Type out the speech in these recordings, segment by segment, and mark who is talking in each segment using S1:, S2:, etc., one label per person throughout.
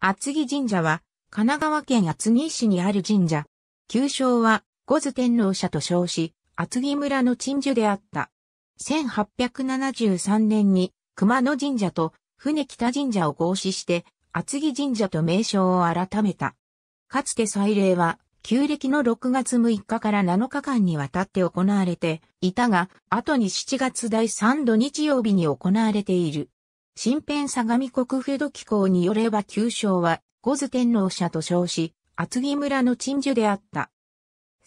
S1: 厚木神社は、神奈川県厚木市にある神社。旧称は、五津天皇社と称し、厚木村の鎮守であった。1873年に、熊野神社と船北神社を合祀して、厚木神社と名称を改めた。かつて祭礼は、旧暦の6月6日から7日間にわたって行われていたが、後に7月第3度日曜日に行われている。新編相模国府土機構によれば旧称は、五津天皇社と称し、厚木村の鎮守であった。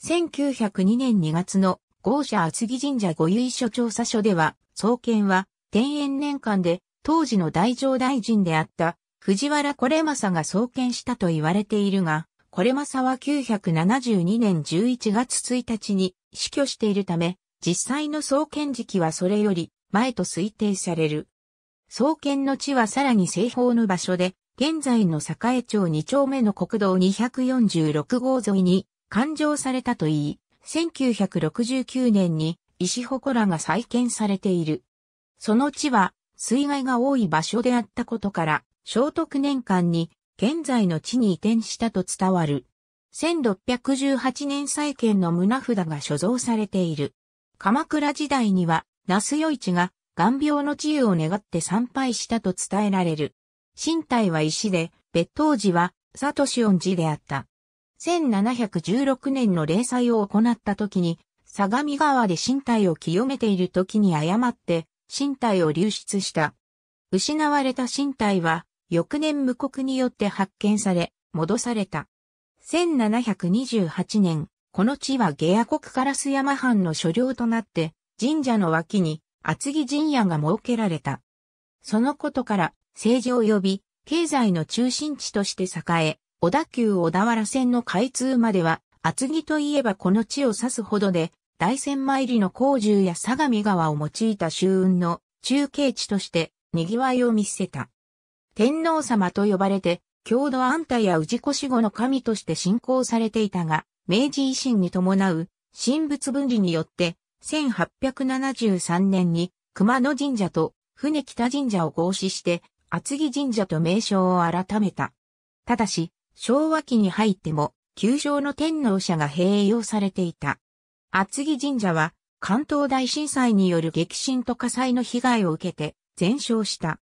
S1: 1902年2月の豪社厚木神社御由書調査書では、創建は、天延年間で、当時の大乗大臣であった、藤原これまさが創建したと言われているが、これまさは972年11月1日に死去しているため、実際の創建時期はそれより前と推定される。創建の地はさらに西方の場所で、現在の栄町2丁目の国道246号沿いに勘定されたといい、1969年に石祠が再建されている。その地は水害が多い場所であったことから、聖徳年間に現在の地に移転したと伝わる。1618年再建の胸札が所蔵されている。鎌倉時代には、那須与一が眼病の治癒を願って参拝したと伝えられる。身体は石で、別当時は、サトシオン寺であった。1716年の霊祭を行った時に、相模川で身体を清めている時に誤って、身体を流出した。失われた身体は、翌年無国によって発見され、戻された。1728年、この地は下野国烏山藩の所領となって、神社の脇に厚木陣屋が設けられた。そのことから政治及び経済の中心地として栄え、小田急小田原線の開通までは厚木といえばこの地を指すほどで、大仙参りの工州や相模川を用いた周運の中継地として賑わいを見せた。天皇様と呼ばれて、郷土安泰や氏子死後の神として信仰されていたが、明治維新に伴う神仏分離によって1873年に熊野神社と船北神社を合祀して厚木神社と名称を改めた。ただし、昭和期に入っても、旧称の天皇社が併用されていた。厚木神社は、関東大震災による激震と火災の被害を受けて、全焼した。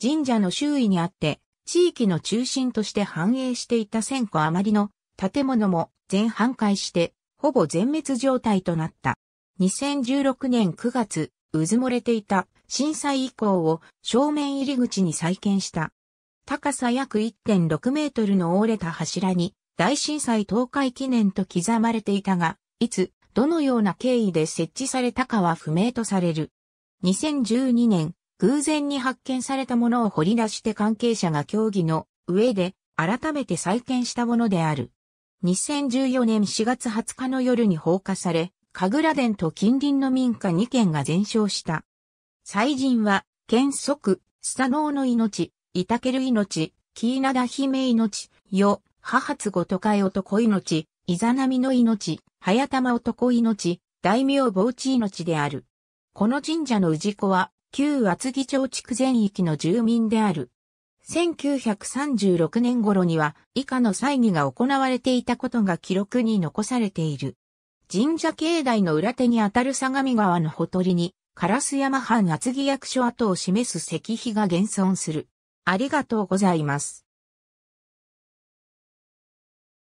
S1: 神社の周囲にあって、地域の中心として繁栄していた千個余りの建物も全半壊して、ほぼ全滅状態となった。2016年9月、うずもれていた震災以降を正面入り口に再建した。高さ約1.6メートルの折れた柱に大震災倒壊記念と刻まれていたが、いつ、どのような経緯で設置されたかは不明とされる。2012年、偶然に発見されたものを掘り出して関係者が協議の上で改めて再建したものである。2014年4月20日の夜に放火され、神楽殿と近隣の民家2軒が全焼した。祭神は、剣則、スタノーの命、イタケル命、キーナダ姫命、よ、母津ごとかえ男命、イザナミの命、早玉男命、大名傍地命である。この神社の氏子は、旧厚木町地区全域の住民である。1936年頃には以下の祭儀が行われていたことが記録に残されている。神社境内の裏手にあたる相模川のほとりに、烏山藩厚木役所跡を示す石碑が現存する。ありがとうございます。